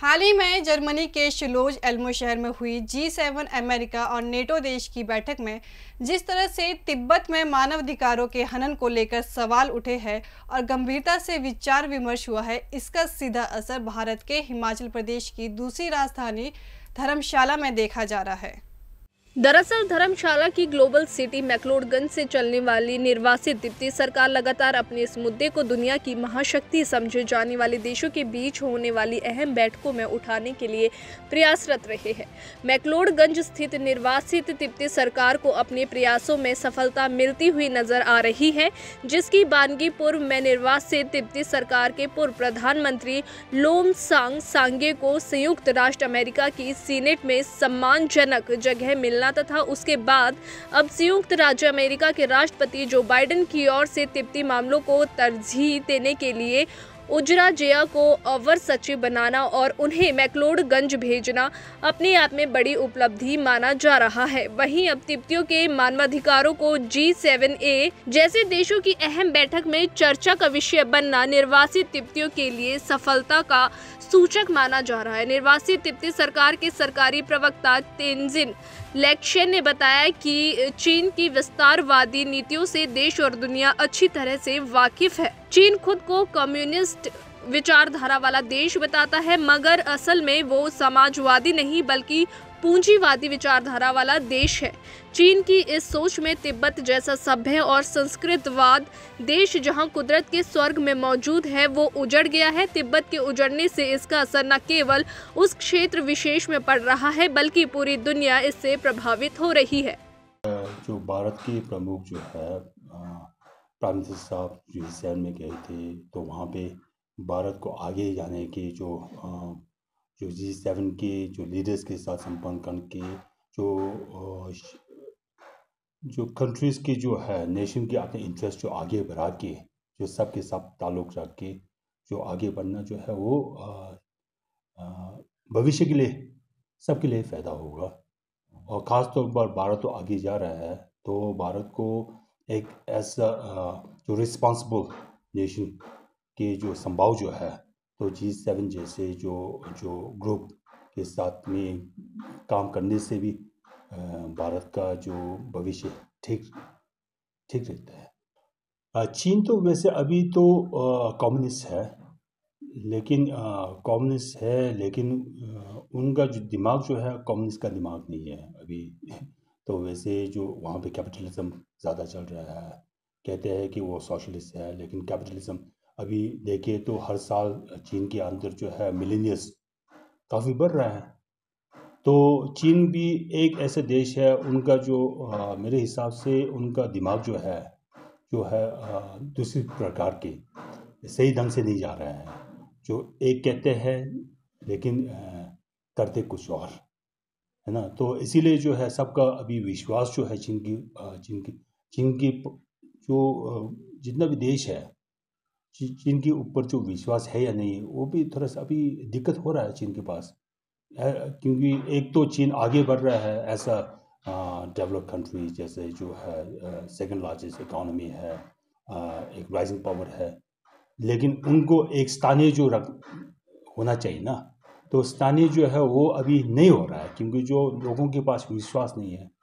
हाल ही में जर्मनी के शिलोज एल्मो शहर में हुई जी सेवन अमेरिका और नेटो देश की बैठक में जिस तरह से तिब्बत में मानवाधिकारों के हनन को लेकर सवाल उठे हैं और गंभीरता से विचार विमर्श हुआ है इसका सीधा असर भारत के हिमाचल प्रदेश की दूसरी राजधानी धर्मशाला में देखा जा रहा है दरअसल धर्मशाला की ग्लोबल सिटी मैकलोडगंज से चलने वाली निर्वासित तिब्बती सरकार लगातार अपने इस मुद्दे को दुनिया की महाशक्ति समझे जाने वाले देशों के बीच होने वाली अहम बैठकों में उठाने के लिए प्रयासरत रहे हैं मैकलोडगंज स्थित निर्वासित तिब्बती सरकार को अपने प्रयासों में सफलता मिलती हुई नजर आ रही है जिसकी बानगी पूर्व में निर्वासित तिब्बती सरकार के पूर्व प्रधानमंत्री लोम सांग सांगे को संयुक्त राष्ट्र अमेरिका की सीनेट में सम्मानजनक जगह मिलना जाता था उसके बाद अब संयुक्त राज्य अमेरिका के राष्ट्रपति जो बाइडन की ओर से तिब्बती मामलों को तरजीह देने के लिए उजरा जिया को अवर सचिव बनाना और उन्हें मैकलोडगंज भेजना अपने आप में बड़ी उपलब्धि माना जा रहा है वहीं अब तिप्तियों के मानवाधिकारों को जी सेवन ए जैसे देशों की अहम बैठक में चर्चा का विषय बनना निर्वासित तिप्तियों के लिए सफलता का सूचक माना जा रहा है निर्वासित तिप्ती सरकार के सरकारी प्रवक्ता तेंजिन लेक्शन ने बताया कि चीन की विस्तारवादी नीतियों से देश और दुनिया अच्छी तरह से वाकिफ है चीन खुद को कम्युनिस्ट विचारधारा वाला देश बताता है मगर असल में वो समाजवादी नहीं बल्कि पूंजीवादी विचारधारा वाला देश है चीन की इस सोच में तिब्बत जैसा सभ्य और संस्कृतवाद देश जहां कुदरत के स्वर्ग में मौजूद है वो उजड़ गया है तिब्बत के उजड़ने से इसका असर न केवल उस क्षेत्र विशेष में पड़ रहा है बल्कि पूरी दुनिया इससे प्रभावित हो रही है जो भारत की प्रमुख जो है प्राइम मिनिस्टर साहब यूएसए में गए थे तो वहाँ पे भारत को आगे जाने के जो जो जी सेवन के जो लीडर्स के साथ संपर्क करके जो जो कंट्रीज़ की जो है नेशन के अपने इंटरेस्ट जो आगे बढ़ा के जो सब के साथ ताल्लुक रख के जो आगे बढ़ना जो है वो भविष्य के लिए सबके लिए फ़ायदा होगा और ख़ास तौर पर भारत तो आगे जा रहा है तो भारत को एक ऐसा uh, जो रिस्पॉन्सिबल नेशन के जो संभाव जो है तो जी सेवन जैसे जो जो ग्रुप के साथ में काम करने से भी uh, भारत का जो भविष्य ठीक ठीक रहता है uh, चीन तो वैसे अभी तो कम्युनिस्ट है लेकिन कम्युनिस्ट है लेकिन आ, उनका जो दिमाग जो है कम्युनिस्ट का दिमाग नहीं है अभी तो वैसे जो वहाँ पे कैपिटलिज्म ज़्यादा चल रहा है कहते हैं कि वो सोशलिस्ट है लेकिन कैपिटलिज्म अभी देखिए तो हर साल चीन के अंदर जो है मिलेनियस काफ़ी बढ़ रहे हैं तो चीन भी एक ऐसे देश है उनका जो आ, मेरे हिसाब से उनका दिमाग जो है जो है दूसरी प्रकार के सही ढंग से नहीं जा रहे हैं जो एक कहते हैं लेकिन आ, करते कुछ और है ना तो इसीलिए जो है सबका अभी विश्वास जो है चीन की चीन की चीन की जो जितना भी देश है चीन के ऊपर जो विश्वास है या नहीं वो भी थोड़ा सा अभी दिक्कत हो रहा है चीन के पास क्योंकि एक तो चीन आगे बढ़ रहा है ऐसा डेवलप कंट्री जैसे जो है सेकंड लार्जेस्ट इकोनॉमी है एक राइजिंग पावर है लेकिन उनको एक स्थानीय जो रख होना चाहिए ना दोस्तानी जो है वो अभी नहीं हो रहा है क्योंकि जो लोगों के पास विश्वास नहीं है